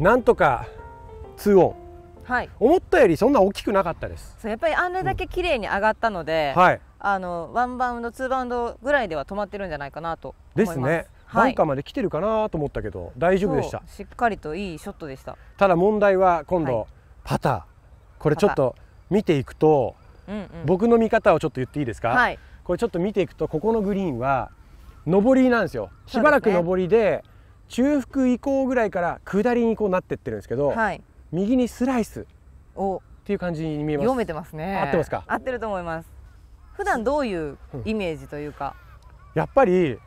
なんとか2音、はい、思ったよりそんな大きくなかったですそうやっぱりあれだけ綺麗に上がったので、うん、はい、あのワンバウンドツーバウンドぐらいでは止まってるんじゃないかなとですね、はい、バンカーまで来てるかなと思ったけど大丈夫でしたしっかりといいショットでしたただ問題は今度、はい、パターこれちょっと見ていくと、うんうん、僕の見方をちょっと言っていいですか、はい、これちょっと見ていくとここのグリーンは上りなんですよしばらく上りで、ね、中腹以降ぐらいから下りにこうなってってるんですけど、はい、右にスライスをっていう感じに見えます読めてますね合ってますか合ってると思います普段どういうイメージというか、うん、やっぱり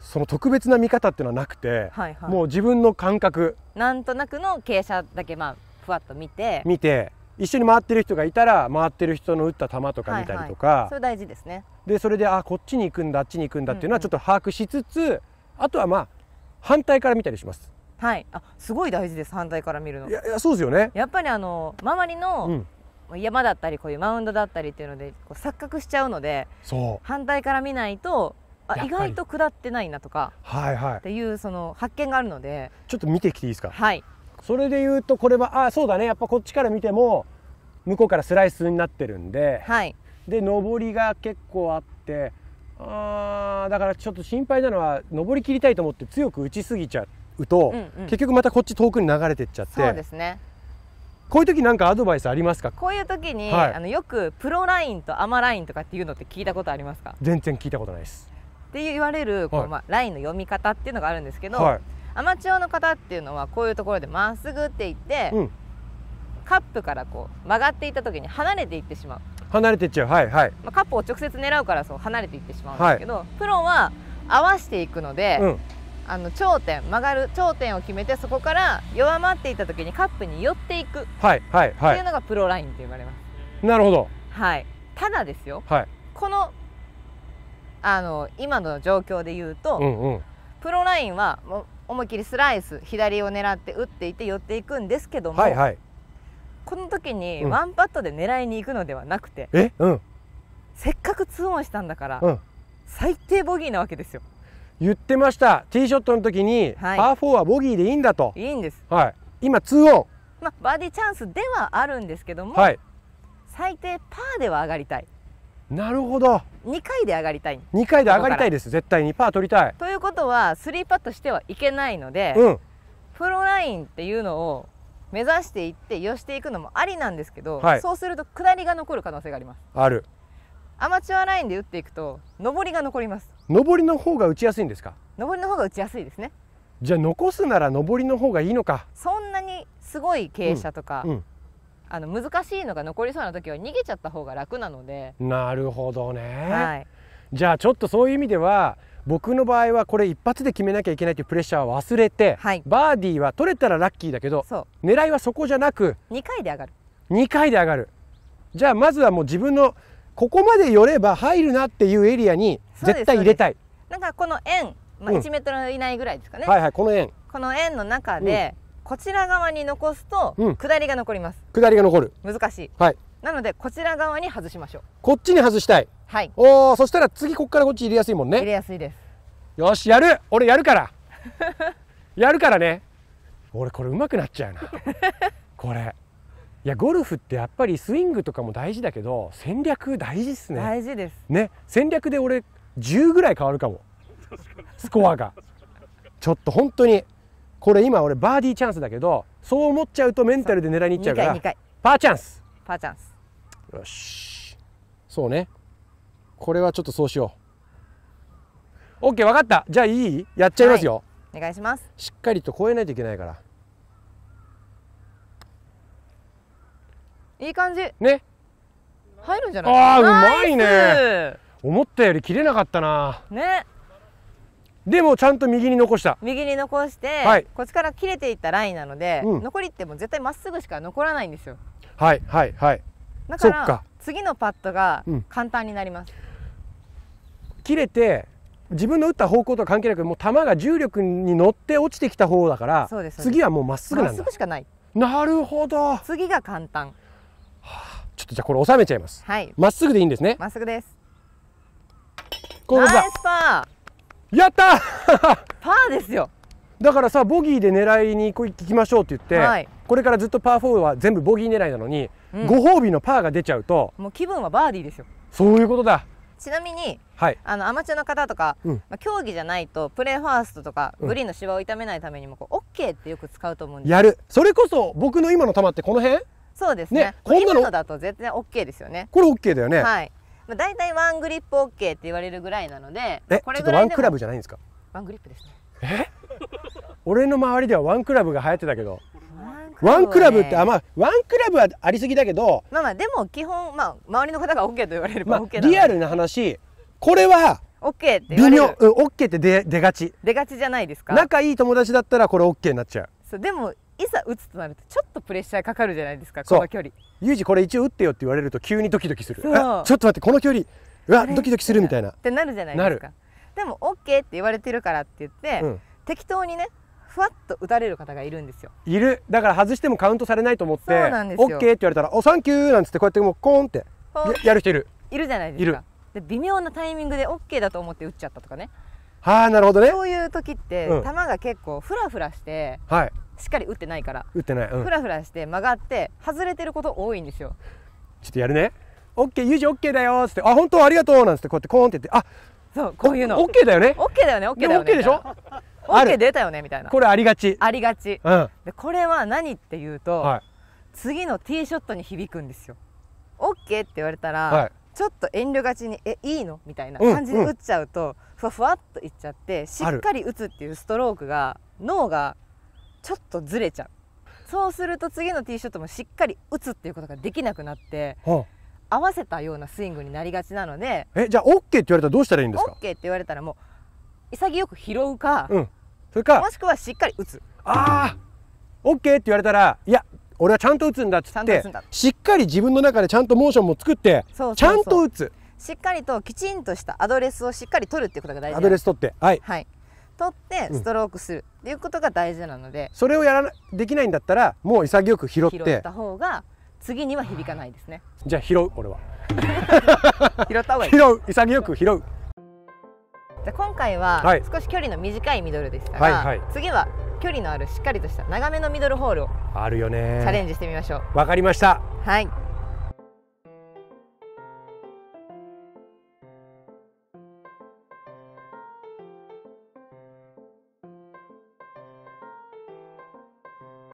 その特別な見方っていうのはなくて、はいはい、もう自分の感覚なんとなくの傾斜だけまあふわっと見て見て一緒に回ってる人がいたら回ってる人の打った球とか見たりとか、はいはい、それ大事ですねでそれであこっちに行くんだあっちに行くんだっていうのはちょっと把握しつつ、うんうんあとはまあ反対から見たりします。はい、あすごい大事です反対から見るのいやそうですよねやっぱりあの周りの山だったりこういうマウンドだったりっていうのでこう錯覚しちゃうので反対から見ないとあ意外と下ってないなとか、はいはい、っていうその発見があるのでちょっと見てきていいですかはいそれで言うとこれはあそうだねやっぱこっちから見ても向こうからスライスになってるんで、はい、で上りが結構あってあだからちょっと心配なのは登りきりたいと思って強く打ちすぎちゃうと、うんうん、結局またこっち遠くに流れてっちゃってそうですねこういう時なんかアドバイスありますかこういう時に、はい、あのよくプロラインとアマラインとかっていうのって聞いたことありますか全然聞いたことないですって言われるこう、はい、まあ、ラインの読み方っていうのがあるんですけど、はい、アマチュアの方っていうのはこういうところでまっすぐって言って、うん、カップからこう曲がっていった時に離れていってしまう離れていっちゃうはいはい、まあ、カップを直接狙うからそう離れていってしまうんですけど、はい、プロは合わせていくので、うん、あの頂点曲がる頂点を決めてそこから弱まっていった時にカップに寄っていくはいはいはいっていうのがプロラインって言われますなるほどはいただですよ、はい、このあの今の状況で言うと、うんうん、プロラインはも思い切りスライス左を狙って打っていて寄っていくんですけども、はいはい、この時にワンパットで狙いに行くのではなくて、うん、せっかく2オンしたんだから、うん、最低ボギーなわけですよ言ってましたティーショットの時に、はい、パー4はボギーでいいんだといいんです、はい、今2オン、まあ、バーディーチャンスではあるんですけども、はい、最低パーでは上がりたいなるほど2回で上がりたい2回で上がりたいです絶対にパー取りたいということは3パットしてはいけないので、うん、プロラインっていうのを目指していって寄していくのもありなんですけど、はい、そうすると下りが残る可能性がありますあるアマチュアラインで打っていくと上りが残ります上りの方が打ちやすいんですか上りの方が打ちやすいですねじゃあ残すなら上りの方がいいのかそんなにすごい傾斜とか、うんうん、あの難しいのが残りそうな時は逃げちゃった方が楽なのでなるほどね、はい、じゃあちょっとそういう意味では僕の場合はこれ一発で決めなきゃいけないというプレッシャーは忘れて、はい、バーディーは取れたらラッキーだけど狙いはそこじゃなく2回で上がる2回で上がるじゃあまずはもう自分のここまで寄れば入るなっていうエリアに絶対入れたいなんかこの円、まあ、1メートル以内ぐらいですかね、うん、はいはいこの円この円の中で、うん、こちら側に残すと、うん、下りが残ります下りが残る難しい、はい、なのでこちら側に外しましょうこっちに外したいはい、おおそしたら次こっからこっち入れやすいもんね入れやすいですよしやる俺やるから やるからね俺これうまくなっちゃうな これいやゴルフってやっぱりスイングとかも大事だけど戦略大事っすね大事ですね戦略で俺10ぐらい変わるかもスコアがちょっと本当にこれ今俺バーディーチャンスだけどそう思っちゃうとメンタルで狙いにいっちゃうからパーチャンスパーチャンスよしそうねこれはちょっとそうしよう OK 分かったじゃあいいやっちゃいますよ、はい、お願いしますしっかりと超えないといけないからいい感じね入るんじゃないああうまいね思ったより切れなかったなねでもちゃんと右に残した右に残して、はい、こっちから切れていったラインなので、うん、残りっても絶対まっすぐしか残らないんですよはいはいはいだから次のパットが簡単になります、うん切れて自分の打った方向とは関係なくもう球が重力に乗って落ちてきた方だから次はもうまっすぐなんだなるほど次が簡単、はあ、ちょっとじゃこれ収めちゃいますはい、まっすぐでいいんですねまっすぐですやった パーですよだからさボギーで狙いに行きましょうって言って、はい、これからずっとパー4は全部ボギー狙いなのに、うん、ご褒美のパーが出ちゃうともう気分はバーディーですよそういうことだちなみに、はい、あのアマチュアの方とか、うん、まあ、競技じゃないとプレーファーストとか、うグリーンの芝を痛めないためにもこうケーってよく使うと思うんですやるそれこそ僕の今の球ってこの辺そうですねねこんなのだと絶対オッケーですよねこれオッケーだよねはいまあ、大体ワングリップオッケーって言われるぐらいなのでえこれぐらいワンクラブじゃないんですかワングリップですねえ 俺の周りではワンクラブが流行ってたけどワンクラブって、あまあワンクラブはありすぎだけどまあまあでも基本、まあ、周りの方が OK と言われれば OK だ、まあ、リアルな話これは OK って微うん、って出出がち出がちじゃないですか仲いい友達だったらこれ OK になっちゃうそうでもいざ打つとなるとちょっとプレッシャーかかるじゃないですかこの距離ユージこれ一応打ってよって言われると急にドキドキするちょっと待ってこの距離うわドキドキするみたいなってなるじゃないですかでも OK って言われてるからって言って、うん、適当にねふわっと打たれる方がいるんですよいるだから外してもカウントされないと思ってそうなんですよ OK って言われたら「おサンキュー」なんつってこうやってもうコーンってやる人いるいるじゃないですかで微妙なタイミングで OK だと思って打っちゃったとかねはあなるほどねそういう時って、うん、球が結構ふらふらして、はい、しっかり打ってないから打ってない、うん、ふらふらして曲がって外れてること多いんですよちょっとやるね OK ユージ OK だよっつって「あ本当ありがとう」なんつってこうやってコーンって言って「あそうこういうの OK だよね OK だよね OK だよね OK でしょケー出たよねみたいなこれありがちありがち、うん、でこれは何っていうと、はい、次のティーショットに響くんですよケーって言われたら、はい、ちょっと遠慮がちに「えいいの?」みたいな感じで打っちゃうと、うんうん、ふわふわっといっちゃってしっかり打つっていうストロークが脳がちょっとずれちゃうそうすると次のティーショットもしっかり打つっていうことができなくなって、はあ、合わせたようなスイングになりがちなのでえじゃあケーって言われたらどうしたらいいんですかって言われたらもう潔く拾うか、うん、それかもしくはしっかり打つああ OK って言われたらいや俺はちゃんと打つんだっつってしっかり自分の中でちゃんとモーションも作ってちゃんと打つしっかりときちんとしたアドレスをしっかり取るっていうことが大事アドレス取ってはい、はい、取ってストロークするっていうことが大事なので、うん、それをやらできないんだったらもう潔く拾って拾った方が次には響かないですねじゃあ拾う俺は 拾った方がいい拾う潔く拾うじゃ今回は少し距離の短いミドルでしたが、はいはい、次は距離のあるしっかりとした長めのミドルホールをあるよねチャレンジしてみましょうわかりましたはい